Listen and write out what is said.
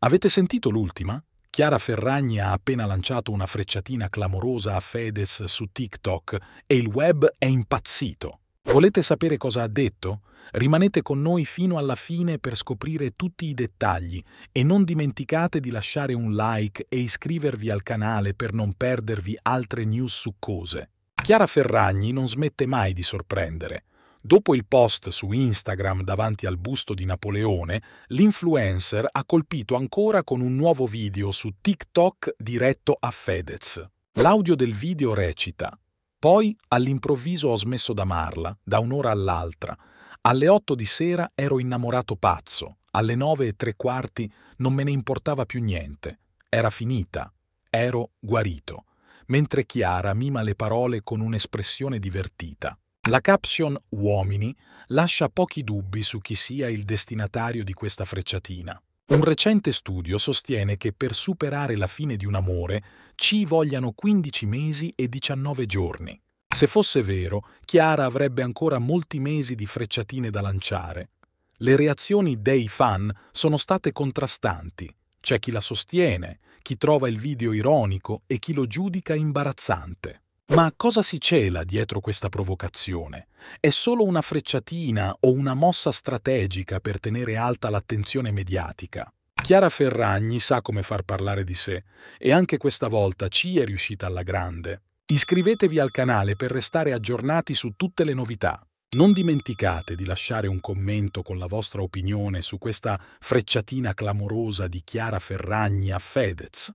Avete sentito l'ultima? Chiara Ferragni ha appena lanciato una frecciatina clamorosa a Fedez su TikTok e il web è impazzito. Volete sapere cosa ha detto? Rimanete con noi fino alla fine per scoprire tutti i dettagli e non dimenticate di lasciare un like e iscrivervi al canale per non perdervi altre news succose. Chiara Ferragni non smette mai di sorprendere. Dopo il post su Instagram davanti al busto di Napoleone, l'influencer ha colpito ancora con un nuovo video su TikTok diretto a Fedez. L'audio del video recita Poi all'improvviso ho smesso d'amarla, da un'ora all'altra. Alle 8 di sera ero innamorato pazzo, alle 9 e tre quarti non me ne importava più niente. Era finita, ero guarito, mentre Chiara mima le parole con un'espressione divertita. La caption Uomini lascia pochi dubbi su chi sia il destinatario di questa frecciatina. Un recente studio sostiene che per superare la fine di un amore ci vogliano 15 mesi e 19 giorni. Se fosse vero, Chiara avrebbe ancora molti mesi di frecciatine da lanciare. Le reazioni dei fan sono state contrastanti. C'è chi la sostiene, chi trova il video ironico e chi lo giudica imbarazzante. Ma cosa si cela dietro questa provocazione? È solo una frecciatina o una mossa strategica per tenere alta l'attenzione mediatica? Chiara Ferragni sa come far parlare di sé e anche questa volta ci è riuscita alla grande. Iscrivetevi al canale per restare aggiornati su tutte le novità. Non dimenticate di lasciare un commento con la vostra opinione su questa frecciatina clamorosa di Chiara Ferragni a Fedez.